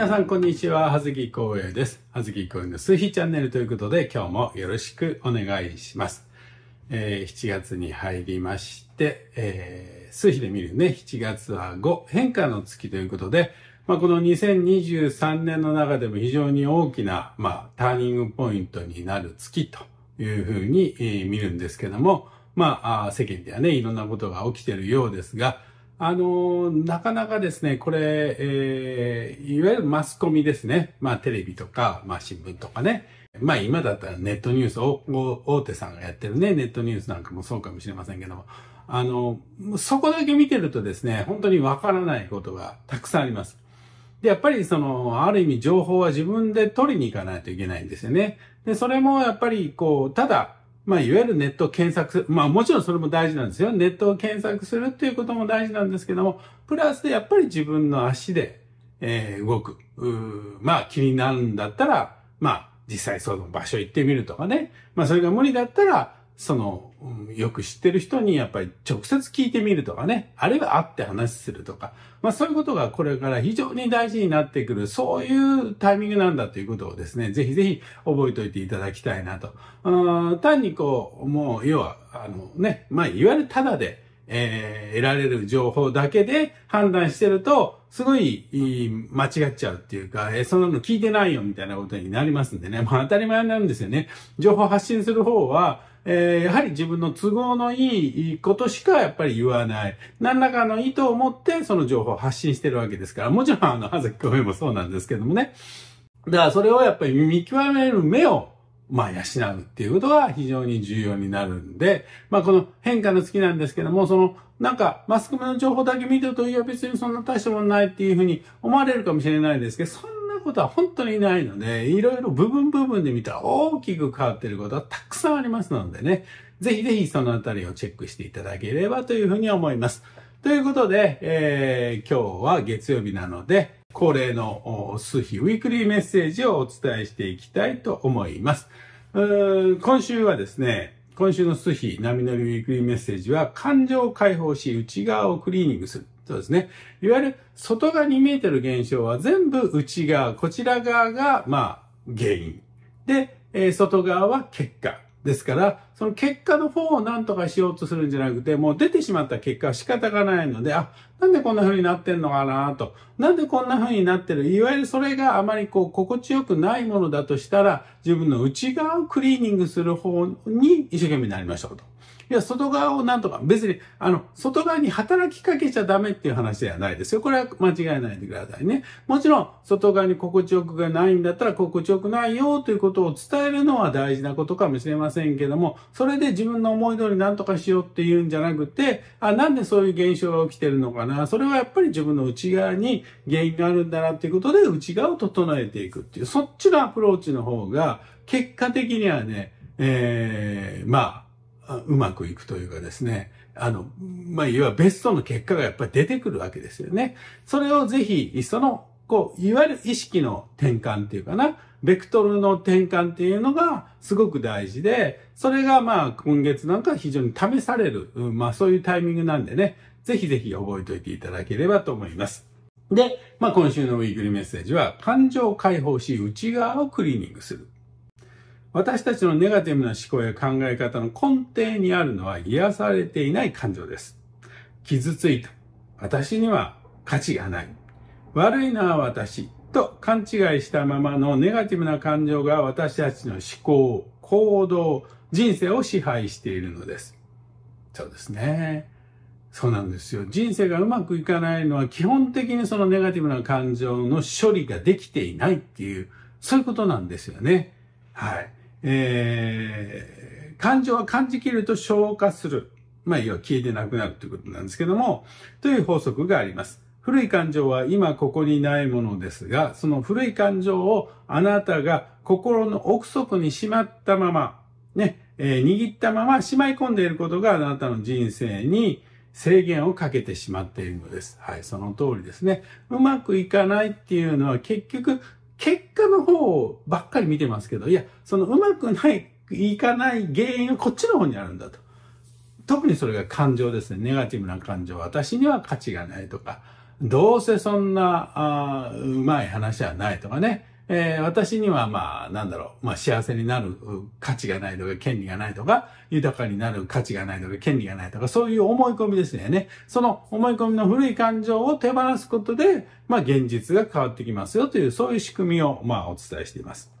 皆さん、こんにちは。はずきこうです。はずきこうの数秘チャンネルということで、今日もよろしくお願いします。えー、7月に入りまして、えー、数秘で見るね、7月は5変化の月ということで、まあ、この2023年の中でも非常に大きな、まあ、ターニングポイントになる月というふうに、えー、見るんですけども、まあ、世間ではね、いろんなことが起きているようですが、あの、なかなかですね、これ、えー、いわゆるマスコミですね。まあ、テレビとか、まあ、新聞とかね。まあ、今だったらネットニュースを、大手さんがやってるね、ネットニュースなんかもそうかもしれませんけども、あの、そこだけ見てるとですね、本当にわからないことがたくさんあります。で、やっぱりその、ある意味情報は自分で取りに行かないといけないんですよね。で、それもやっぱりこう、ただ、まあ、いわゆるネット検索する。まあ、もちろんそれも大事なんですよ。ネットを検索するっていうことも大事なんですけども、プラスでやっぱり自分の足で、えー、動く。まあ、気になるんだったら、まあ、実際その場所行ってみるとかね。まあ、それが無理だったら、その、よく知ってる人にやっぱり直接聞いてみるとかね、あるいは会って話するとか、まあそういうことがこれから非常に大事になってくる、そういうタイミングなんだということをですね、ぜひぜひ覚えておいていただきたいなと。ん。単にこう、もう要は、あのね、まあいわゆるただで、えー、得られる情報だけで判断してると、すごい、間違っちゃうっていうか、えー、そんなの聞いてないよみたいなことになりますんでね。まあ当たり前なんですよね。情報発信する方は、えー、やはり自分の都合のいいことしかやっぱり言わない。何らかの意図を持ってその情報を発信してるわけですから、もちろんあの、はずき明もそうなんですけどもね。だからそれをやっぱり見極める目をまあ、養うっていうことが非常に重要になるんで、まあ、この変化の月なんですけども、その、なんか、マスコミの情報だけ見てると、いや、別にそんな大したもんないっていうふうに思われるかもしれないですけど、そんることは本当にないので、いろいろ部分部分で見たら大きく変わっていることはたくさんありますのでね、ぜひぜひそのあたりをチェックしていただければというふうに思います。ということで、えー、今日は月曜日なので、恒例の数日ウィークリーメッセージをお伝えしていきたいと思います。今週はですね、今週の数日波乗りウィークリーメッセージは感情を解放し内側をクリーニングする。そうですね。いわゆる外側に見えてる現象は全部内側、こちら側が、まあ、原因。で、えー、外側は結果。ですから、その結果の方を何とかしようとするんじゃなくて、もう出てしまった結果は仕方がないので、あ、なんでこんな風になってんのかなと。なんでこんな風になってる。いわゆるそれがあまりこう、心地よくないものだとしたら、自分の内側をクリーニングする方に一生懸命になりましょうと。いや、外側をなんとか、別に、あの、外側に働きかけちゃダメっていう話ではないですよ。これは間違えないでくださいね。もちろん、外側に心地よくがないんだったら、心地よくないよということを伝えるのは大事なことかもしれませんけども、それで自分の思い通り何とかしようっていうんじゃなくて、あ、なんでそういう現象が起きてるのかな。それはやっぱり自分の内側に原因があるんだなっていうことで、内側を整えていくっていう、そっちのアプローチの方が、結果的にはね、えー、まあ、うまくいくというかですね、あの、まあ、いわベストの結果がやっぱり出てくるわけですよね。それをぜひ、その、こう、いわゆる意識の転換っていうかな、ベクトルの転換っていうのがすごく大事で、それがまあ今月なんか非常に試される、まあそういうタイミングなんでね、ぜひぜひ覚えておいていただければと思います。で、まあ今週のウィークリーメッセージは、感情を解放し内側をクリーニングする。私たちのネガティブな思考や考え方の根底にあるのは癒されていない感情です。傷ついた。私には価値がない。悪いのは私。と勘違いしたままのネガティブな感情が私たちの思考、行動、人生を支配しているのです。そうですね。そうなんですよ。人生がうまくいかないのは基本的にそのネガティブな感情の処理ができていないっていう、そういうことなんですよね。はい。えー、感情は感じきると消化する。まあ、要は消えてなくなるということなんですけども、という法則があります。古い感情は今ここにないものですが、その古い感情をあなたが心の奥底にしまったまま、ね、えー、握ったまましまい込んでいることがあなたの人生に制限をかけてしまっているのです。はい、その通りですね。うまくいかないっていうのは結局結果の方ばっかり見てますけど、いや、そのうまくない、いかない原因はこっちの方にあるんだと。特にそれが感情ですね。ネガティブな感情。私には価値がないとか、どうせそんな、あうまい話はないとかね。えー、私にはまあ、なんだろう、まあ幸せになる価値がないとか、権利がないとか、豊かになる価値がないとか、権利がないとか、そういう思い込みですよね。その思い込みの古い感情を手放すことで、まあ現実が変わってきますよという、そういう仕組みをまあお伝えしています。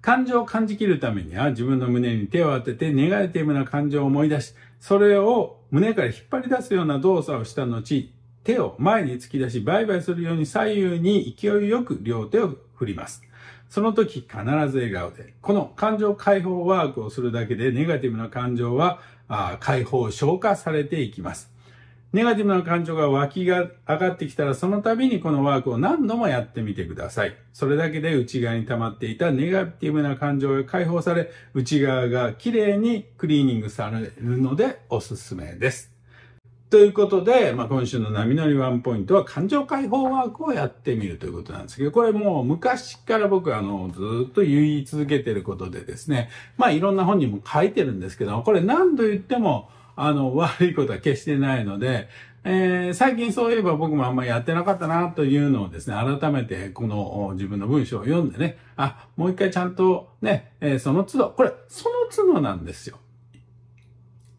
感情を感じきるためには自分の胸に手を当ててネガティブな感情を思い出し、それを胸から引っ張り出すような動作をした後、手を前に突き出し、バイバイするように左右に勢いよく両手を振ります。その時必ず笑顔で。この感情解放ワークをするだけで、ネガティブな感情は解放、消化されていきます。ネガティブな感情が湧きが上がってきたら、その度にこのワークを何度もやってみてください。それだけで内側に溜まっていたネガティブな感情が解放され、内側が綺麗にクリーニングされるのでおすすめです。ということで、まあ、今週の波乗りワンポイントは感情解放ワークをやってみるということなんですけど、これもう昔から僕あの、ずっと言い続けてることでですね、まあいろんな本にも書いてるんですけど、これ何度言っても、あの、悪いことは決してないので、えー、最近そういえば僕もあんまりやってなかったなというのをですね、改めてこの自分の文章を読んでね、あ、もう一回ちゃんとね、えー、その都度、これ、その都度なんですよ。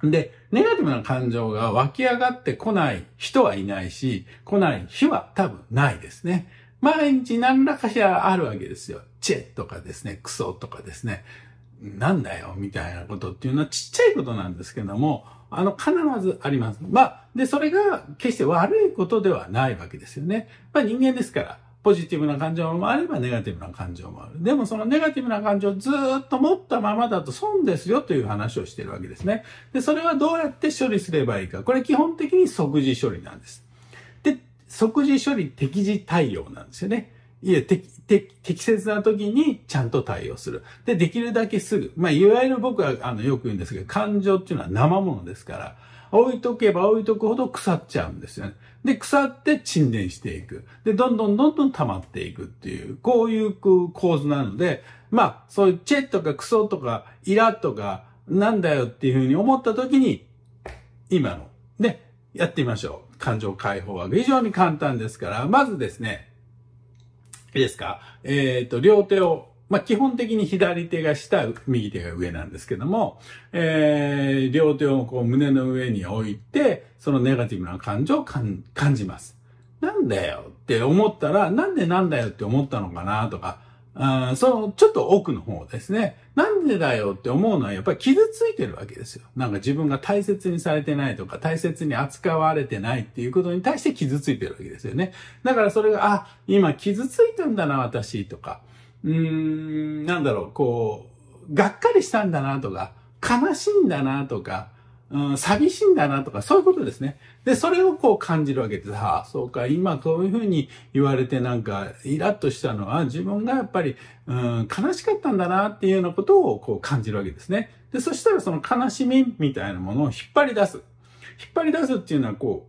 で、ネガティブな感情が湧き上がってこない人はいないし、来ない日は多分ないですね。毎日何らかしらあるわけですよ。チェとかですね、クソとかですね。なんだよ、みたいなことっていうのはちっちゃいことなんですけども、あの、必ずあります。まあ、で、それが決して悪いことではないわけですよね。まあ人間ですから。ポジティブな感情もあればネガティブな感情もある。でもそのネガティブな感情をずっと持ったままだと損ですよという話をしてるわけですね。で、それはどうやって処理すればいいか。これ基本的に即時処理なんです。で、即時処理適時対応なんですよね。いえ、適、適切な時にちゃんと対応する。で、できるだけすぐ。まあ、いわゆる僕は、あの、よく言うんですけど、感情っていうのは生ものですから、置いとけば置いとくほど腐っちゃうんですよね。で、腐って沈殿していく。で、どんどんどんどん溜まっていくっていう、こういう構図なので、まあ、そういうチェとかクソとかイラとかなんだよっていうふうに思った時に、今の、ね、やってみましょう。感情解放は非常に簡単ですから、まずですね、いいですかえっ、ー、と、両手をまあ、基本的に左手が下、右手が上なんですけども、えー、両手をこう胸の上に置いて、そのネガティブな感情を感じます。なんだよって思ったら、なんでなんだよって思ったのかなとか、あその、ちょっと奥の方ですね。なんでだよって思うのはやっぱり傷ついてるわけですよ。なんか自分が大切にされてないとか、大切に扱われてないっていうことに対して傷ついてるわけですよね。だからそれが、あ、今傷ついてんだな、私とか、うーん、なんだろう、こう、がっかりしたんだなとか、悲しいんだなとか、うん、寂しいんだなとか、そういうことですね。で、それをこう感じるわけです。ああ、そうか、今そういうふうに言われてなんか、イラッとしたのは、自分がやっぱり、うん、悲しかったんだなっていうようなことをこう感じるわけですね。で、そしたらその悲しみみたいなものを引っ張り出す。引っ張り出すっていうのはこ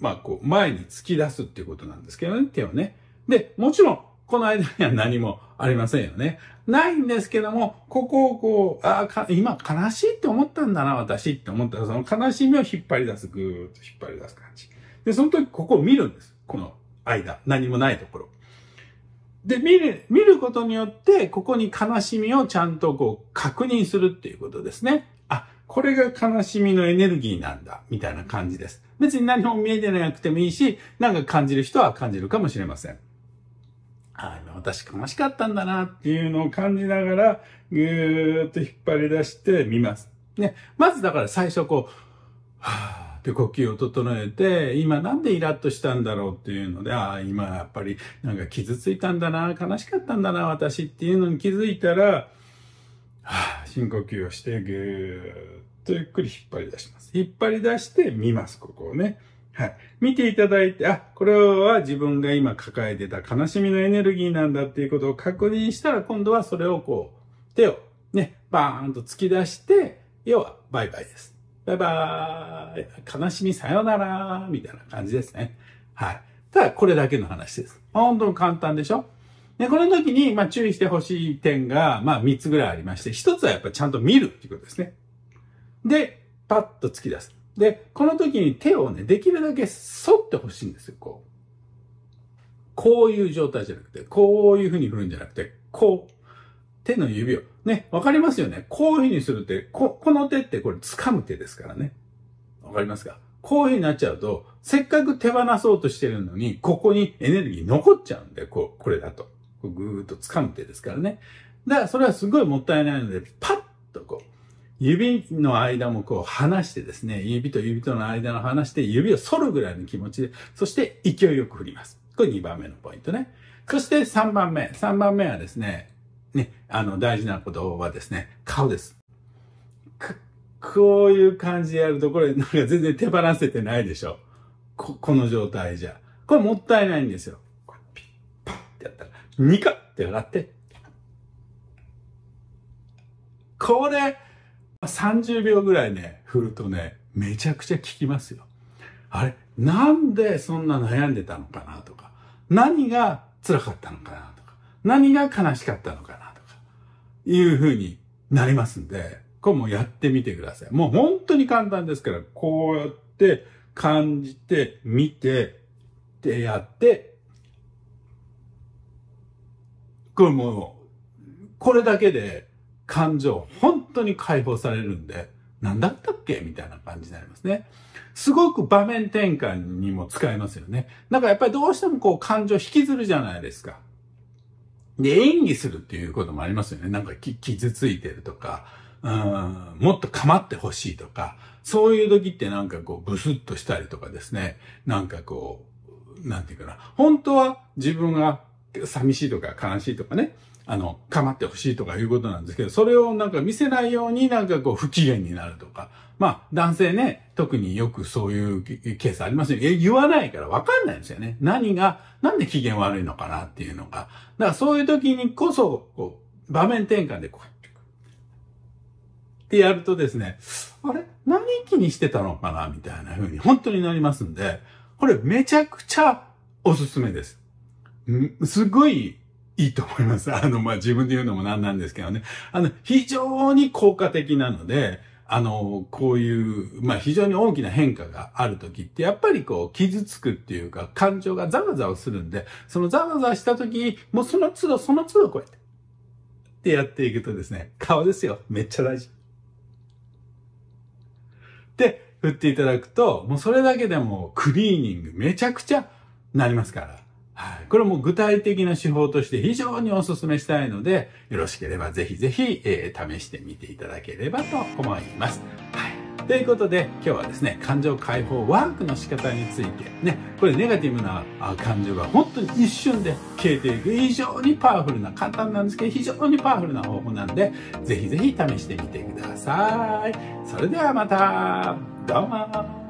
う、まあこう、前に突き出すっていうことなんですけどね、手をね。で、もちろん、この間には何もありませんよね。ないんですけども、ここをこう、ああ、今悲しいって思ったんだな、私って思ったら、その悲しみを引っ張り出す、ぐーっと引っ張り出す感じ。で、その時ここを見るんです。この間。何もないところ。で、見る、見ることによって、ここに悲しみをちゃんとこう、確認するっていうことですね。あ、これが悲しみのエネルギーなんだ、みたいな感じです。別に何も見えてなくてもいいし、なんか感じる人は感じるかもしれません。ああ、私悲しかったんだなっていうのを感じながら、ぐーっと引っ張り出してみます。ね。まずだから最初こう、はぁ呼吸を整えて、今なんでイラッとしたんだろうっていうので、ああ、今やっぱりなんか傷ついたんだな、悲しかったんだな、私っていうのに気づいたら、はぁ、深呼吸をしてぐーっとゆっくり引っ張り出します。引っ張り出してみます、ここをね。はい。見ていただいて、あ、これは自分が今抱えてた悲しみのエネルギーなんだっていうことを確認したら、今度はそれをこう、手をね、バーンと突き出して、要はバイバイです。バイバーイ。悲しみさよなら、みたいな感じですね。はい。ただ、これだけの話です。本当に簡単でしょで、この時に、まあ、注意してほしい点が、まあ、3つぐらいありまして、1つはやっぱちゃんと見るっていうことですね。で、パッと突き出す。で、この時に手をね、できるだけ反ってほしいんですよ、こう。こういう状態じゃなくて、こういう風に振るんじゃなくて、こう。手の指を。ね、わかりますよね。こういう風にするって、こ、この手ってこれ掴む手ですからね。わかりますかこういう風になっちゃうと、せっかく手放そうとしてるのに、ここにエネルギー残っちゃうんで、こう、これだと。ぐーっと掴む手ですからね。だからそれはすごいもったいないので、パッとこう、指の間もこう離してですね、指と指との間の離して、指を反るぐらいの気持ちで、そして勢いよく振ります。これ2番目のポイントね。そして3番目。3番目はですね、ね、あの、大事なことはですね、顔です。こういう感じでやると、これなんか全然手放せてないでしょ。こ、この状態じゃ。これもったいないんですよ。ピッ、パッってやったら、ニカッって笑って。これ、30秒ぐらいね、振るとね、めちゃくちゃ効きますよ。あれ、なんでそんな悩んでたのかなとか、何が辛かったのかなとか、何が悲しかったのかなとか、いう風になりますんで、これもやってみてください。もう本当に簡単ですから、こうやって感じて、見て、ってやって、これもう、これだけで感情、本当に解放されるんで、何だったっけみたいな感じになりますね。すごく場面転換にも使えますよね。なんかやっぱりどうしてもこう感情引きずるじゃないですか。で、演技するっていうこともありますよね。なんか傷ついてるとか、うん、もっと構ってほしいとか、そういう時ってなんかこうブスッとしたりとかですね。なんかこう、なんていうかな。本当は自分が寂しいとか悲しいとかね。あの、構ってほしいとかいうことなんですけど、それをなんか見せないようになんかこう不機嫌になるとか。まあ、男性ね、特によくそういうケースありますよ。言わないからわかんないんですよね。何が、なんで機嫌悪いのかなっていうのが。だからそういう時にこそ、こう、場面転換でこうやって、ってやるとですね、あれ何気にしてたのかなみたいな風に本当になりますんで、これめちゃくちゃおすすめです。すごいいいと思います。あの、まあ、自分で言うのもなんなんですけどね。あの、非常に効果的なので、あの、こういう、まあ、非常に大きな変化がある時って、やっぱりこう、傷つくっていうか、感情がざわざわするんで、そのざわざわした時に、もうその都度、その都度こうやって、ってやっていくとですね、顔ですよ。めっちゃ大事。で、振っていただくと、もうそれだけでもクリーニングめちゃくちゃなりますから。はい。これも具体的な手法として非常にお勧めしたいので、よろしければぜひぜひ、えー、試してみていただければと思います。はい。ということで、今日はですね、感情解放ワークの仕方について、ね、これネガティブな感情が本当に一瞬で消えていく、非常にパワフルな、簡単なんですけど、非常にパワフルな方法なんで、ぜひぜひ試してみてください。それではまた、どうも